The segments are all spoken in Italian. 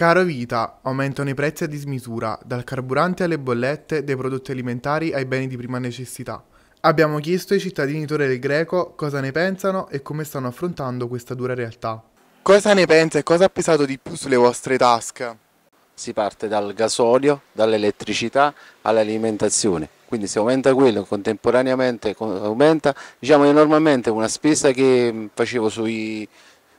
Caro vita, aumentano i prezzi a dismisura, dal carburante alle bollette, dai prodotti alimentari ai beni di prima necessità. Abbiamo chiesto ai cittadini Torre del Greco cosa ne pensano e come stanno affrontando questa dura realtà. Cosa ne pensa e cosa ha pesato di più sulle vostre tasche? Si parte dal gasolio, dall'elettricità all'alimentazione. Quindi se aumenta quello contemporaneamente aumenta, diciamo che normalmente una spesa che facevo sui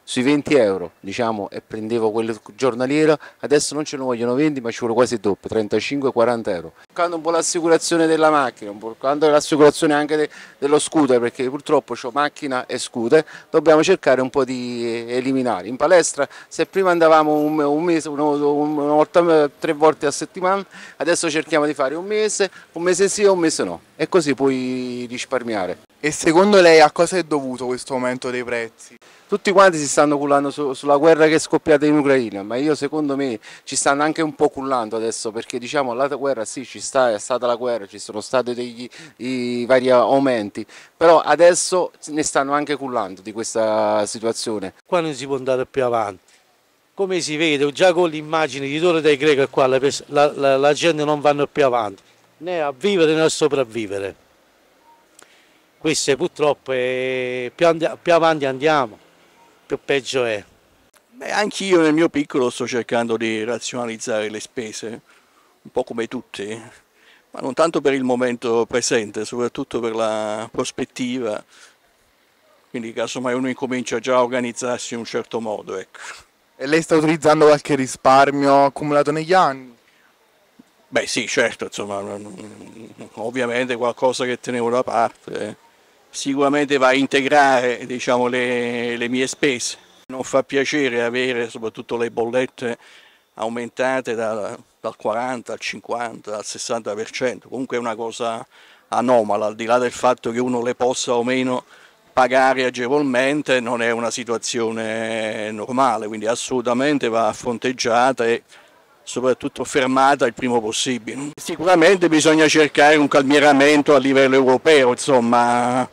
sui 20 euro diciamo e prendevo quello giornaliero adesso non ce ne vogliono 20 ma ci vuole quasi doppio 35-40 euro toccando un po' l'assicurazione della macchina un po' l'assicurazione anche de dello scooter perché purtroppo ho macchina e scooter dobbiamo cercare un po' di eliminare in palestra se prima andavamo un, un mese una, una volta tre volte a settimana adesso cerchiamo di fare un mese un mese sì e un mese no e così puoi risparmiare e secondo lei a cosa è dovuto questo aumento dei prezzi? Tutti quanti si stanno cullando su, sulla guerra che è scoppiata in Ucraina, ma io secondo me ci stanno anche un po' cullando adesso perché diciamo la guerra sì ci sta, è stata la guerra, ci sono stati i vari aumenti, però adesso ne stanno anche cullando di questa situazione. Qua non si può andare più avanti. Come si vede, già con l'immagine di Torre dei Greco qua la, la, la gente non vanno più avanti, né a vivere né a sopravvivere. Questo purtroppo è... Eh, più, più, avanti andiamo, più peggio è. Beh, anch'io nel mio piccolo sto cercando di razionalizzare le spese, un po' come tutti, ma non tanto per il momento presente, soprattutto per la prospettiva. Quindi casomai uno incomincia già a organizzarsi in un certo modo. Ecco. E lei sta utilizzando qualche risparmio accumulato negli anni? Beh sì, certo, insomma, ovviamente qualcosa che tenevo da parte. Eh sicuramente va a integrare diciamo, le, le mie spese. Non fa piacere avere soprattutto le bollette aumentate da, dal 40 al 50 al 60%, comunque è una cosa anomala, al di là del fatto che uno le possa o meno pagare agevolmente non è una situazione normale, quindi assolutamente va fronteggiata e soprattutto fermata il primo possibile. Sicuramente bisogna cercare un calmieramento a livello europeo, insomma,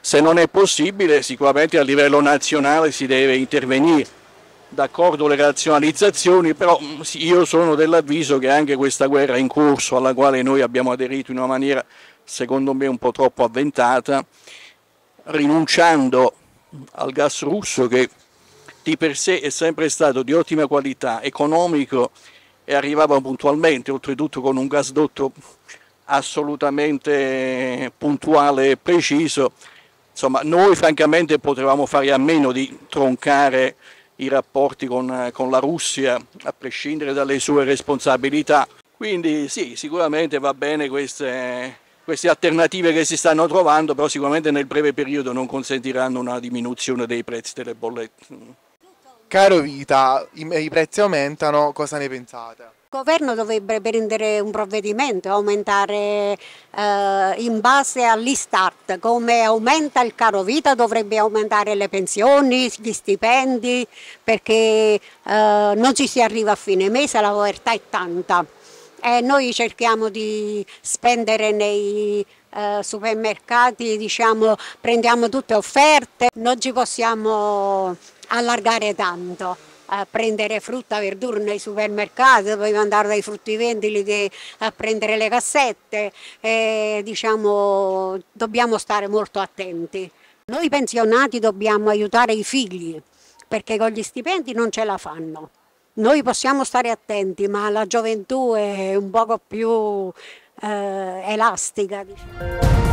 se non è possibile sicuramente a livello nazionale si deve intervenire. D'accordo le razionalizzazioni, però mm, io sono dell'avviso che anche questa guerra in corso alla quale noi abbiamo aderito in una maniera secondo me un po' troppo avventata, rinunciando al gas russo che di per sé è sempre stato di ottima qualità, economico e arrivava puntualmente, oltretutto con un gasdotto assolutamente puntuale e preciso. Insomma, noi francamente potevamo fare a meno di troncare i rapporti con, con la Russia, a prescindere dalle sue responsabilità. Quindi sì, sicuramente va bene queste, queste alternative che si stanno trovando, però sicuramente nel breve periodo non consentiranno una diminuzione dei prezzi delle bollette. Caro Vita, i, i prezzi aumentano, cosa ne pensate? Il governo dovrebbe prendere un provvedimento, aumentare eh, in base all'Istat, come aumenta il caro vita dovrebbe aumentare le pensioni, gli stipendi, perché eh, non ci si arriva a fine mese, la povertà è tanta. E noi cerchiamo di spendere nei eh, supermercati, diciamo, prendiamo tutte offerte, non ci possiamo allargare tanto. A prendere frutta, verdura nei supermercati, poi andare dai fruttivendoli che, a prendere le cassette, e, diciamo dobbiamo stare molto attenti. Noi pensionati dobbiamo aiutare i figli perché con gli stipendi non ce la fanno. Noi possiamo stare attenti, ma la gioventù è un poco più eh, elastica. Diciamo.